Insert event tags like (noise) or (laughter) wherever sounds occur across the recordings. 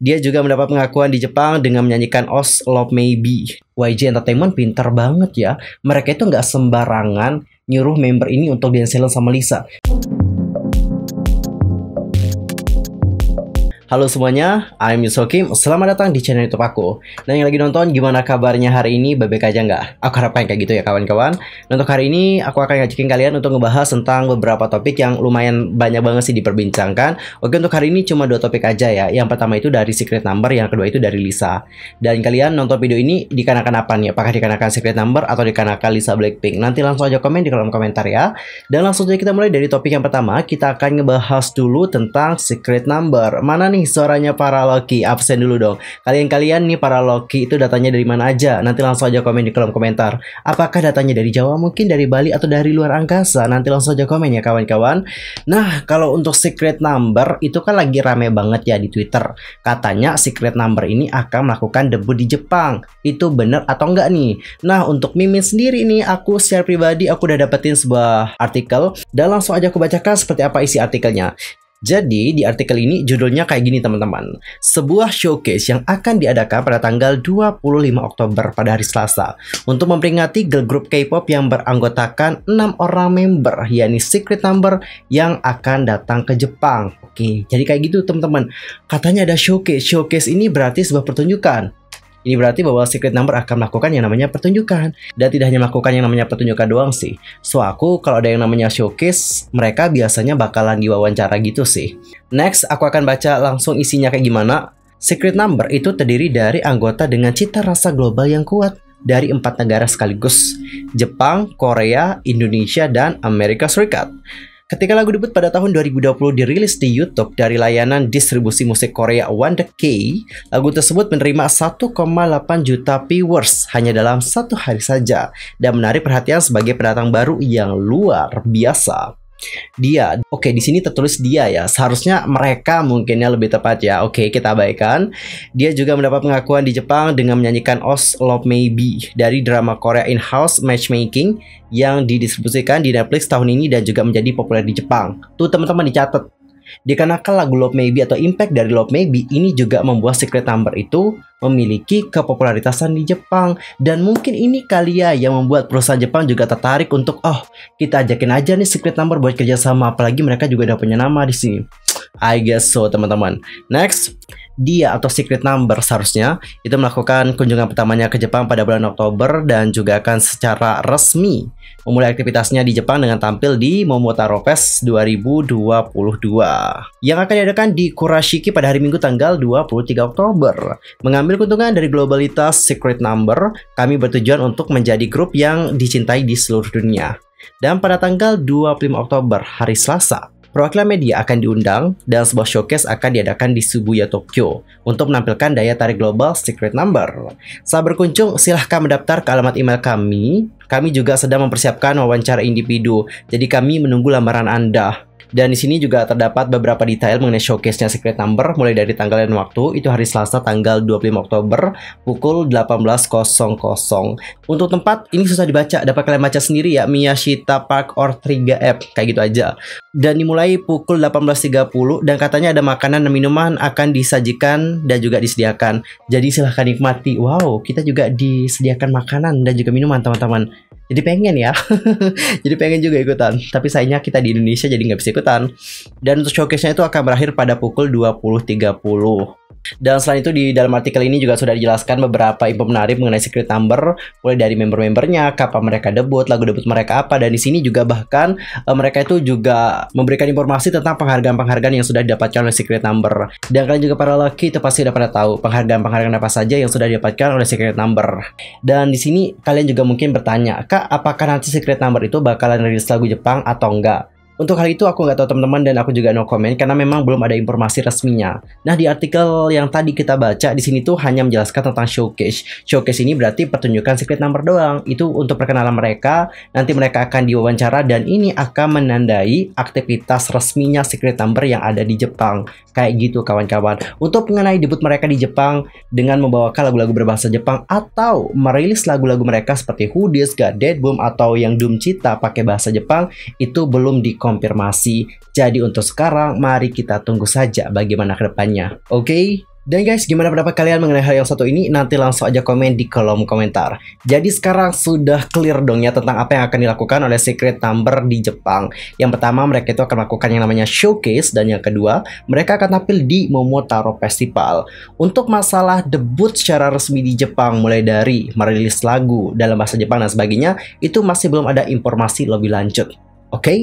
Dia juga mendapat pengakuan di Jepang dengan menyanyikan Os Love Maybe. YG Entertainment pinter banget ya. Mereka itu nggak sembarangan nyuruh member ini untuk dance sama Lisa. Halo semuanya, I'm Yusuf Kim. Selamat datang di channel YouTube aku. Dan yang lagi nonton, gimana kabarnya hari ini? Bebek aja nggak? Aku harapkan kayak gitu ya kawan-kawan. untuk hari ini, aku akan ngajakin kalian untuk ngebahas tentang beberapa topik yang lumayan banyak banget sih diperbincangkan. Oke, untuk hari ini cuma dua topik aja ya. Yang pertama itu dari secret number, yang kedua itu dari Lisa. Dan kalian nonton video ini dikarenakan apa nih? Apakah dikarenakan secret number atau dikarenakan Lisa Blackpink? Nanti langsung aja komen di kolom komentar ya. Dan langsung aja kita mulai dari topik yang pertama. Kita akan ngebahas dulu tentang secret number. Mana nih nih suaranya para Loki. Absen dulu dong. Kalian-kalian nih para Loki itu datanya dari mana aja? Nanti langsung aja komen di kolom komentar. Apakah datanya dari Jawa mungkin dari Bali atau dari luar angkasa? Nanti langsung aja komen ya kawan-kawan. Nah, kalau untuk secret number itu kan lagi rame banget ya di Twitter. Katanya secret number ini akan melakukan debut di Jepang. Itu bener atau enggak nih? Nah, untuk Mimin sendiri nih aku share pribadi aku udah dapetin sebuah artikel dan langsung aja aku bacakan seperti apa isi artikelnya. Jadi di artikel ini judulnya kayak gini teman-teman. Sebuah showcase yang akan diadakan pada tanggal 25 Oktober pada hari Selasa untuk memperingati girl group K-pop yang beranggotakan 6 orang member yakni Secret Number yang akan datang ke Jepang. Oke, jadi kayak gitu teman-teman. Katanya ada showcase. Showcase ini berarti sebuah pertunjukan ini berarti bahwa secret number akan melakukan yang namanya pertunjukan. Dan tidak hanya melakukan yang namanya pertunjukan doang sih. So aku kalau ada yang namanya showcase, mereka biasanya bakalan diwawancara gitu sih. Next, aku akan baca langsung isinya kayak gimana. Secret number itu terdiri dari anggota dengan cita rasa global yang kuat dari empat negara sekaligus, Jepang, Korea, Indonesia, dan Amerika Serikat. Ketika lagu debut pada tahun 2020 dirilis di YouTube dari layanan distribusi musik Korea K, lagu tersebut menerima 1,8 juta viewers hanya dalam satu hari saja dan menarik perhatian sebagai pendatang baru yang luar biasa dia. Oke, di sini tertulis dia ya. Seharusnya mereka mungkinnya lebih tepat ya. Oke, kita abaikan. Dia juga mendapat pengakuan di Jepang dengan menyanyikan Os Love Maybe dari drama Korea In-House Matchmaking yang didistribusikan di Netflix tahun ini dan juga menjadi populer di Jepang. Tuh teman-teman dicatat Dikarenakan lagu Love Maybe atau impact dari Love Maybe ini juga membuat Secret Number itu memiliki kepopularitasan di Jepang dan mungkin ini kali ya yang membuat perusahaan Jepang juga tertarik untuk oh kita ajakin aja nih Secret Number buat kerjasama apalagi mereka juga udah punya nama di sini. I guess so teman-teman. Next, dia atau secret number seharusnya itu melakukan kunjungan pertamanya ke Jepang pada bulan Oktober dan juga akan secara resmi memulai aktivitasnya di Jepang dengan tampil di Momotaro Fest 2022 yang akan diadakan di Kurashiki pada hari Minggu tanggal 23 Oktober. Mengambil keuntungan dari globalitas secret number, kami bertujuan untuk menjadi grup yang dicintai di seluruh dunia. Dan pada tanggal 25 Oktober, hari Selasa, Perwakilan media akan diundang dan sebuah showcase akan diadakan di Shibuya, Tokyo untuk menampilkan daya tarik global Secret Number. Saat berkunjung, silahkan mendaftar ke alamat email kami. Kami juga sedang mempersiapkan wawancara individu, jadi kami menunggu lamaran Anda. Dan di sini juga terdapat beberapa detail mengenai showcase-nya Secret Number mulai dari tanggal dan waktu itu hari Selasa tanggal 25 Oktober pukul 18.00. Untuk tempat ini susah dibaca, dapat kalian baca sendiri ya Miyashita Park or 3 App kayak gitu aja. Dan dimulai pukul 18.30 dan katanya ada makanan dan minuman akan disajikan dan juga disediakan. Jadi silahkan nikmati. Wow, kita juga disediakan makanan dan juga minuman teman-teman. Jadi pengen ya. (laughs) jadi pengen juga ikutan. Tapi sayangnya kita di Indonesia jadi nggak bisa ikut dan untuk showcase-nya itu akan berakhir pada pukul 20.30. Dan selain itu di dalam artikel ini juga sudah dijelaskan beberapa info menarik mengenai Secret Number, mulai dari member-membernya, kapan mereka debut, lagu debut mereka apa, dan di sini juga bahkan uh, mereka itu juga memberikan informasi tentang penghargaan-penghargaan yang sudah didapatkan oleh Secret Number. Dan kalian juga para laki itu pasti sudah pada tahu penghargaan-penghargaan apa saja yang sudah didapatkan oleh Secret Number. Dan di sini kalian juga mungkin bertanya, kak apakah nanti Secret Number itu bakalan rilis lagu Jepang atau enggak? Untuk hal itu aku nggak tahu teman-teman dan aku juga no comment karena memang belum ada informasi resminya. Nah di artikel yang tadi kita baca di sini tuh hanya menjelaskan tentang showcase. Showcase ini berarti pertunjukan secret number doang. Itu untuk perkenalan mereka. Nanti mereka akan diwawancara dan ini akan menandai aktivitas resminya secret number yang ada di Jepang. Kayak gitu kawan-kawan. Untuk mengenai debut mereka di Jepang dengan membawakan lagu-lagu berbahasa Jepang atau merilis lagu-lagu mereka seperti Who Gadet, God Dead Boom atau yang Doom Cita pakai bahasa Jepang itu belum di dikonfirmasi. Jadi untuk sekarang mari kita tunggu saja bagaimana kedepannya. Oke? Okay? Dan guys, gimana pendapat kalian mengenai hal yang satu ini? Nanti langsung aja komen di kolom komentar. Jadi sekarang sudah clear dong ya tentang apa yang akan dilakukan oleh Secret Number di Jepang. Yang pertama, mereka itu akan melakukan yang namanya showcase. Dan yang kedua, mereka akan tampil di Momotaro Festival. Untuk masalah debut secara resmi di Jepang, mulai dari merilis lagu dalam bahasa Jepang dan sebagainya, itu masih belum ada informasi lebih lanjut. Oke, okay?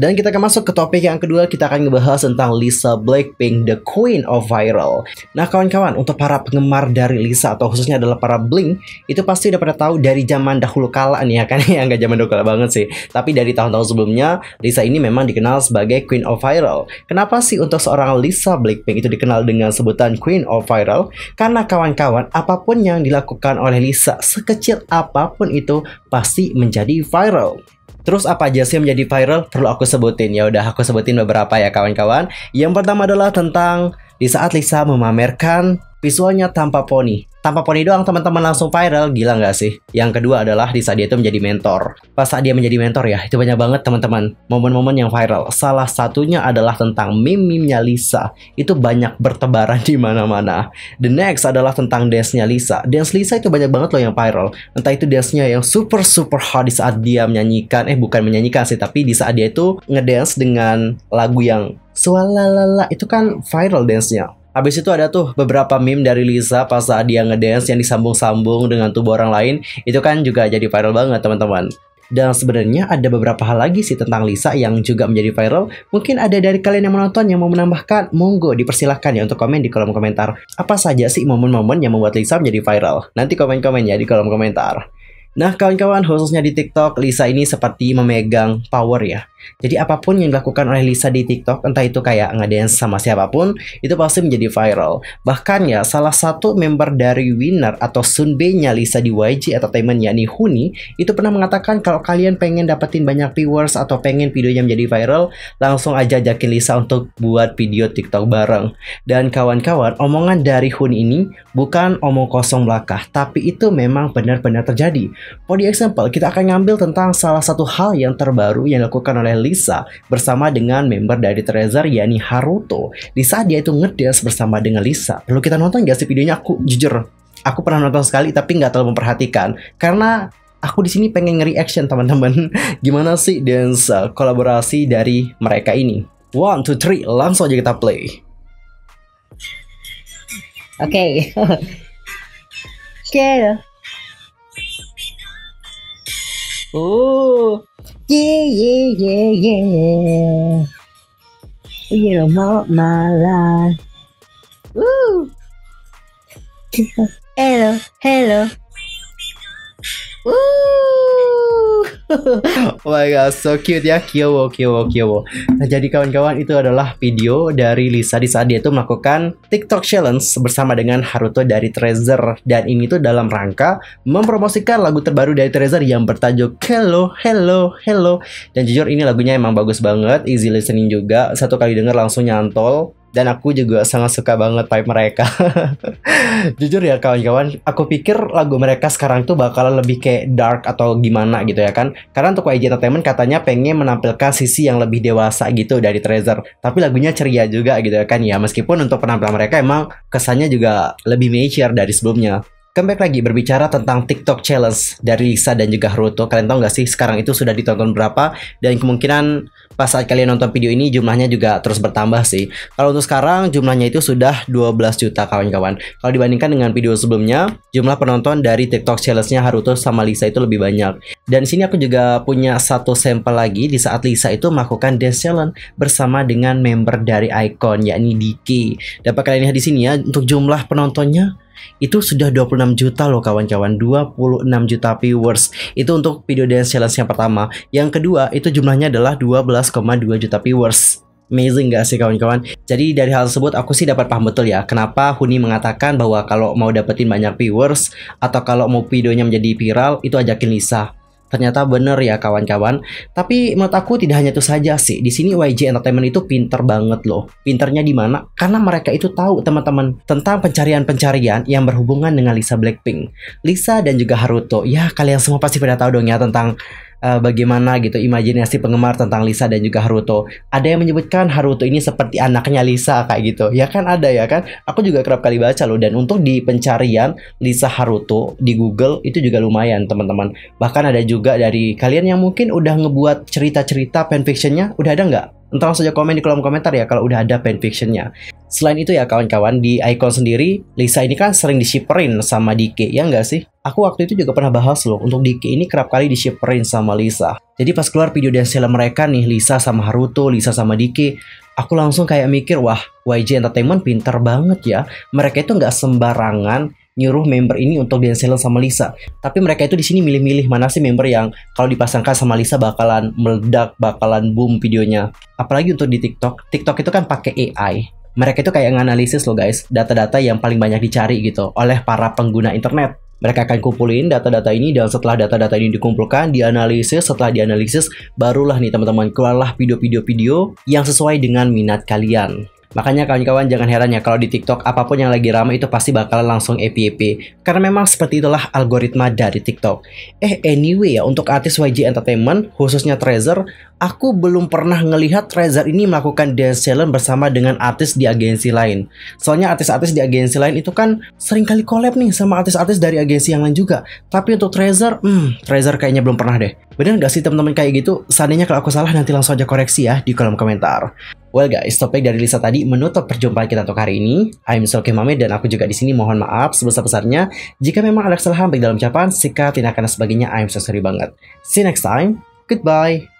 dan kita akan masuk ke topik yang kedua. Kita akan ngebahas tentang Lisa Blackpink, the Queen of Viral. Nah, kawan-kawan, untuk para penggemar dari Lisa atau khususnya adalah para Blink, itu pasti udah pada tahu dari zaman dahulu kala nih ya kan? (laughs) Ya nggak zaman dahulu kala banget sih. Tapi dari tahun-tahun sebelumnya, Lisa ini memang dikenal sebagai Queen of Viral. Kenapa sih untuk seorang Lisa Blackpink itu dikenal dengan sebutan Queen of Viral? Karena kawan-kawan, apapun yang dilakukan oleh Lisa, sekecil apapun itu pasti menjadi viral. Terus apa aja sih yang menjadi viral perlu aku sebutin? Ya udah aku sebutin beberapa ya kawan-kawan. Yang pertama adalah tentang di saat Lisa memamerkan visualnya tanpa poni. Tanpa poni doang teman-teman langsung viral, gila nggak sih? Yang kedua adalah di saat dia itu menjadi mentor. Pas saat dia menjadi mentor ya, itu banyak banget teman-teman momen-momen yang viral. Salah satunya adalah tentang mimimnya Lisa. Itu banyak bertebaran (laughs) di mana-mana. The next adalah tentang dance-nya Lisa. Dance Lisa itu banyak banget loh yang viral. Entah itu dance-nya yang super super hot di saat dia menyanyikan, eh bukan menyanyikan sih, tapi di saat dia itu ngedance dengan lagu yang Swalalala, itu kan viral dance-nya Habis itu ada tuh beberapa meme dari Lisa pas saat dia ngedance yang disambung-sambung dengan tubuh orang lain. Itu kan juga jadi viral banget teman-teman. Dan sebenarnya ada beberapa hal lagi sih tentang Lisa yang juga menjadi viral. Mungkin ada dari kalian yang menonton yang mau menambahkan, monggo dipersilahkan ya untuk komen di kolom komentar. Apa saja sih momen-momen yang membuat Lisa menjadi viral? Nanti komen-komen ya di kolom komentar. Nah, kawan-kawan, khususnya di TikTok, Lisa ini seperti memegang power ya. Jadi apapun yang dilakukan oleh Lisa di TikTok, entah itu kayak ngedance sama siapapun, itu pasti menjadi viral. Bahkan ya, salah satu member dari Winner atau sunbe Lisa di YG atau Entertainment, yakni Huni, itu pernah mengatakan kalau kalian pengen dapetin banyak viewers atau pengen videonya menjadi viral, langsung aja ajakin Lisa untuk buat video TikTok bareng. Dan kawan-kawan, omongan dari Huni ini bukan omong kosong belaka, tapi itu memang benar-benar terjadi For the example, kita akan ngambil tentang salah satu hal yang terbaru yang dilakukan oleh Lisa bersama dengan member dari Treasure yakni Haruto. Di saat dia itu ngedance bersama dengan Lisa. Perlu kita nonton gak sih videonya? Aku jujur, aku pernah nonton sekali tapi nggak terlalu memperhatikan karena aku di sini pengen nge-reaction teman-teman (laughs) gimana sih dance uh, kolaborasi dari mereka ini. One, two, three, langsung aja kita play. Oke. Okay. (laughs) Okay. Oh, yeah, yeah, yeah, yeah. You don't want my life. Woo! Hello, hello. Woo! (laughs) oh my god, so cute ya Kyowo, Kyowo, Kyowo. Nah jadi kawan-kawan itu adalah video dari Lisa di saat dia itu melakukan TikTok challenge bersama dengan Haruto dari Treasure dan ini tuh dalam rangka mempromosikan lagu terbaru dari Treasure yang bertajuk Hello, Hello, Hello. Dan jujur ini lagunya emang bagus banget, easy listening juga. Satu kali denger langsung nyantol dan aku juga sangat suka banget vibe mereka. (laughs) Jujur ya kawan-kawan, aku pikir lagu mereka sekarang tuh bakalan lebih kayak dark atau gimana gitu ya kan. Karena untuk YG Entertainment katanya pengen menampilkan sisi yang lebih dewasa gitu dari Treasure. Tapi lagunya ceria juga gitu ya kan ya. Meskipun untuk penampilan mereka emang kesannya juga lebih mature dari sebelumnya. Kembali lagi berbicara tentang TikTok Challenge dari Lisa dan juga Haruto. Kalian tahu nggak sih sekarang itu sudah ditonton berapa? Dan kemungkinan pas saat kalian nonton video ini jumlahnya juga terus bertambah sih. Kalau untuk sekarang jumlahnya itu sudah 12 juta kawan-kawan. Kalau dibandingkan dengan video sebelumnya, jumlah penonton dari TikTok Challenge-nya Haruto sama Lisa itu lebih banyak. Dan sini aku juga punya satu sampel lagi di saat Lisa itu melakukan dance challenge bersama dengan member dari Icon yakni Diki. Dapat kalian lihat di sini ya untuk jumlah penontonnya itu sudah 26 juta loh kawan-kawan 26 juta viewers itu untuk video dance challenge yang pertama yang kedua itu jumlahnya adalah 12,2 juta viewers Amazing gak sih kawan-kawan? Jadi dari hal tersebut aku sih dapat paham betul ya Kenapa Huni mengatakan bahwa kalau mau dapetin banyak viewers Atau kalau mau videonya menjadi viral Itu ajakin Lisa Ternyata bener ya kawan-kawan. Tapi menurut aku tidak hanya itu saja sih. Di sini YG Entertainment itu pinter banget loh. Pinternya di mana? Karena mereka itu tahu teman-teman tentang pencarian-pencarian yang berhubungan dengan Lisa Blackpink. Lisa dan juga Haruto. Ya kalian semua pasti pada tahu dong ya tentang Eh, bagaimana gitu imajinasi penggemar tentang Lisa dan juga Haruto. Ada yang menyebutkan Haruto ini seperti anaknya Lisa kayak gitu. Ya kan ada ya kan? Aku juga kerap kali baca loh dan untuk di pencarian Lisa Haruto di Google itu juga lumayan teman-teman. Bahkan ada juga dari kalian yang mungkin udah ngebuat cerita-cerita fanfictionnya udah ada nggak? Entah langsung aja komen di kolom komentar ya kalau udah ada fanfictionnya. Selain itu ya kawan-kawan, di Icon sendiri, Lisa ini kan sering dishiperin sama Dike, ya nggak sih? Aku waktu itu juga pernah bahas loh, untuk Dike ini kerap kali dishiperin sama Lisa. Jadi pas keluar video dance film mereka nih, Lisa sama Haruto, Lisa sama Dike, aku langsung kayak mikir, wah YG Entertainment pinter banget ya. Mereka itu nggak sembarangan nyuruh member ini untuk dance silent sama Lisa. Tapi mereka itu di sini milih-milih mana sih member yang kalau dipasangkan sama Lisa bakalan meledak, bakalan boom videonya. Apalagi untuk di TikTok. TikTok itu kan pakai AI. Mereka itu kayak nganalisis loh guys, data-data yang paling banyak dicari gitu oleh para pengguna internet. Mereka akan kumpulin data-data ini dan setelah data-data ini dikumpulkan, dianalisis, setelah dianalisis, barulah nih teman-teman, keluarlah video-video-video yang sesuai dengan minat kalian. Makanya kawan-kawan jangan heran ya kalau di TikTok apapun yang lagi ramai itu pasti bakalan langsung EPP. Karena memang seperti itulah algoritma dari TikTok. Eh anyway ya untuk artis YG Entertainment khususnya Treasure aku belum pernah ngelihat Reza ini melakukan dance challenge bersama dengan artis di agensi lain. Soalnya artis-artis di agensi lain itu kan sering kali collab nih sama artis-artis dari agensi yang lain juga. Tapi untuk Trezor, hmm, Trezor kayaknya belum pernah deh. Bener nggak sih teman-teman kayak gitu? Seandainya kalau aku salah nanti langsung aja koreksi ya di kolom komentar. Well guys, topik dari Lisa tadi menutup perjumpaan kita untuk hari ini. I'm Solke Mame dan aku juga di sini mohon maaf sebesar-besarnya jika memang ada kesalahan baik dalam ucapan, sikap, tindakan dan sebagainya. I'm so sorry banget. See you next time. Goodbye.